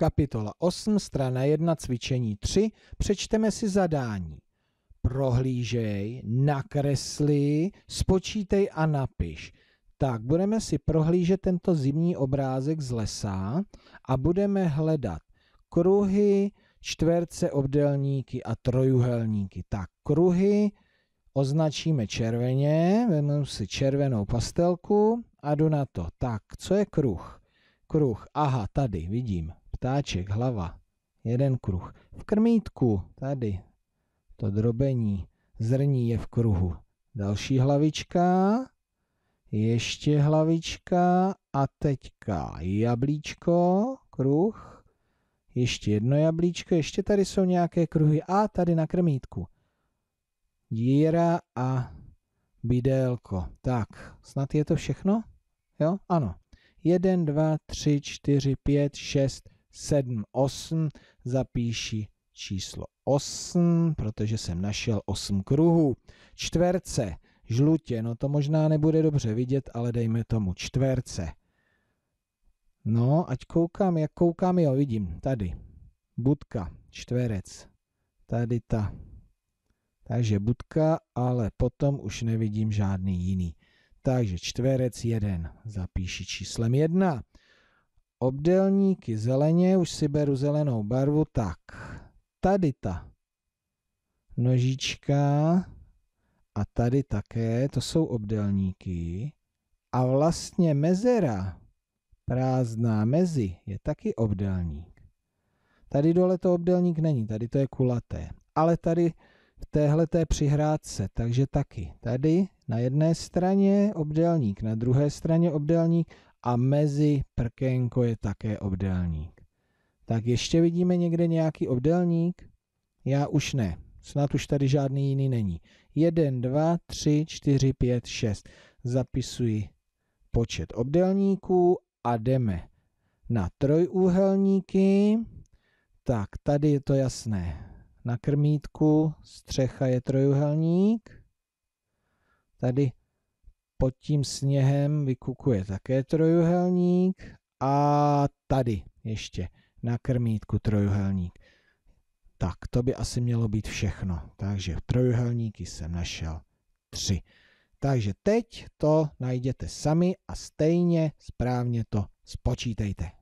Kapitola 8, strana 1, cvičení 3. Přečteme si zadání. Prohlížej, nakresli, spočítej a napiš. Tak, budeme si prohlížet tento zimní obrázek z lesa a budeme hledat kruhy, čtverce, obdelníky a trojuhelníky. Tak, kruhy označíme červeně, vezmeme si červenou pastelku a jdu na to. Tak, co je kruh? Kruh, aha, tady, vidím ptáček, hlava, jeden kruh. V krmítku, tady, to drobení, zrní je v kruhu. Další hlavička, ještě hlavička a teďka jablíčko, kruh, ještě jedno jablíčko, ještě tady jsou nějaké kruhy a tady na krmítku. Díra a bidélko. Tak, snad je to všechno? Jo, ano. 1, 2, 3, 4, 5, 6, 7, 8 zapíši číslo 8, protože jsem našel 8 kruhů. Čtverce, žlutě, no to možná nebude dobře vidět, ale dejme tomu čtverce. No, ať koukám, jak koukám, jo, vidím, tady. Budka, čtverec, tady ta. Takže budka, ale potom už nevidím žádný jiný. Takže čtverec 1, zapíši číslem 1 obdélníky zeleně, už si beru zelenou barvu, tak tady ta nožička a tady také, to jsou obdélníky a vlastně mezera, prázdná mezi, je taky obdélník. Tady dole to obdélník není, tady to je kulaté, ale tady v téhle té přihrádce, takže taky. Tady na jedné straně obdélník, na druhé straně obdélník a mezi prkénko je také obdélník. Tak ještě vidíme někde nějaký obdélník? Já už ne. Snad už tady žádný jiný není. 1, 2, 3, 4, 5, 6. Zapisuji počet obdélníků a jdeme na trojúhelníky. Tak, tady je to jasné. Na krmítku střecha je trojuhelník. Tady pod tím sněhem vykukuje také trojuhelník a tady ještě na krmítku trojuhelník. Tak, to by asi mělo být všechno. Takže trojuhelníky jsem našel tři. Takže teď to najděte sami a stejně správně to spočítejte.